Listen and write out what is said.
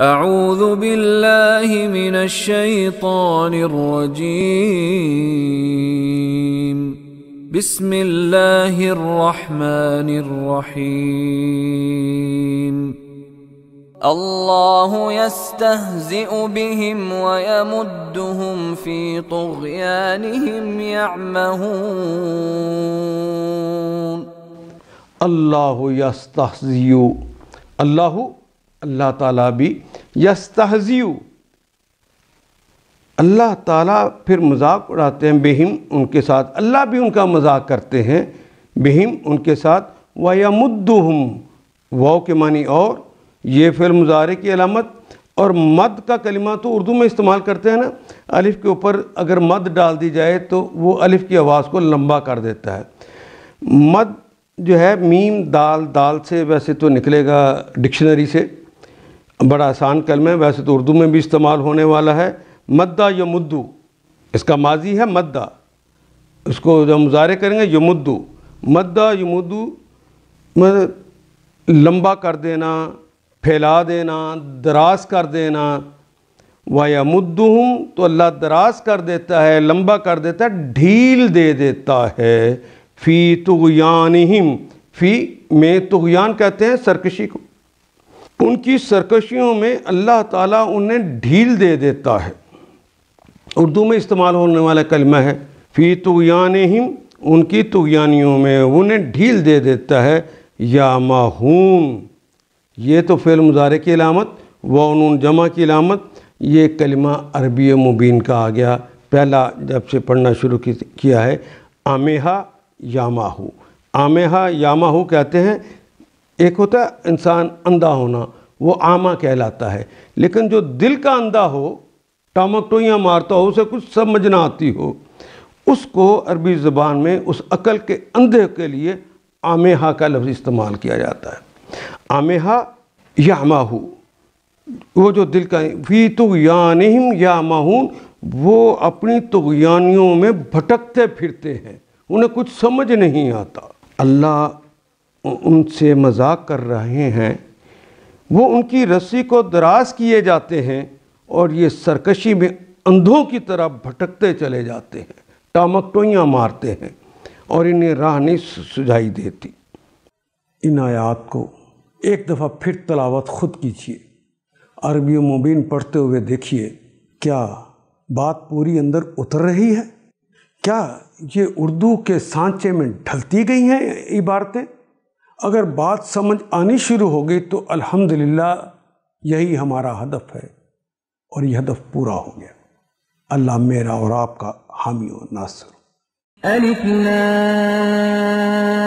أعوذ بالله من الشيطان الرجيم بسم الله الرحمن الرحيم الله يستهزئ بهم ويمدهم في طغيانهم يعمهون الله يستهزئ الله अल्लाह ताला भी यस्तहजीव अल्लाह ताला फिर मजाक उड़ाते हैं बेहिम उनके साथ अल्लाह भी उनका मजाक करते हैं बेहिम उनके साथ वमुद्दुम वाओ के मानी और ये फिर मुजारे की अलामत और मद का कलिमा तो उर्दू में इस्तेमाल करते हैं ना अलिफ़ के ऊपर अगर मद डाल दी जाए तो वो अलिफ़ की आवाज़ को लंबा कर देता है मद जो है मीम दाल दाल से वैसे तो निकलेगा डिक्शनरी से बड़ा आसान कलम है वैसे तो उर्दू में भी इस्तेमाल होने वाला है मद्दा मुद्दू इसका माजी है मद्दा इसको जब मुजारे करेंगे यमुद्दू मद्दा यमुद्दू मतलब लंबा कर देना फैला देना दराज कर देना वाया मुद्दू हूँ तो अल्लाह दराज कर देता है लंबा कर देता है ढील दे देता है फ़ी तुगयानहिम फ़ी में तुगयान कहते हैं सरकशी को उनकी सरकशियों में अल्लाह ताला उन्हें ढील दे देता है उर्दू में इस्तेमाल होने वाला कलमा है फ़ी तुगान हिम उनकी तुगानियों में उन्हें ढील दे देता है या माहूम ये तो फेल मुजारे की अलामत व उन जमा की अलामत ये कलमा अरबी मुबीन का आ गया पहला जब से पढ़ना शुरू किया है आमेहा माहू आमेहा माहू कहते हैं एक होता है इंसान अंधा होना वो आमा कहलाता है लेकिन जो दिल का अंधा हो टामक टामकटोइयाँ मारता हो उसे कुछ समझ ना आती हो उसको अरबी ज़बान में उस अकल के अंधे के लिए आमेहा का लफ्ज़ इस्तेमाल किया जाता है आमेहा यामाहू वो जो दिल का फ़ी या यामाहून वो अपनी तुगयानियों में भटकते फिरते हैं उन्हें कुछ समझ नहीं आता अल्लाह उनसे मजाक कर रहे हैं वो उनकी रस्सी को दराज किए जाते हैं और ये सरकशी में अंधों की तरह भटकते चले जाते हैं टामक टोइयाँ मारते हैं और इन्हें राह नहीं सुझाई देती इन आयात को एक दफ़ा फिर तलावत खुद कीजिए अरबी मुबीन पढ़ते हुए देखिए क्या बात पूरी अंदर उतर रही है क्या ये उर्दू के सांचे में ढलती गई हैं इबारतें अगर बात समझ आनी शुरू हो गई तो अल्हम्दुलिल्लाह यही हमारा हदफ है और यह हदफ पूरा हो गया अल्लाह मेरा और आपका हामी और नासुर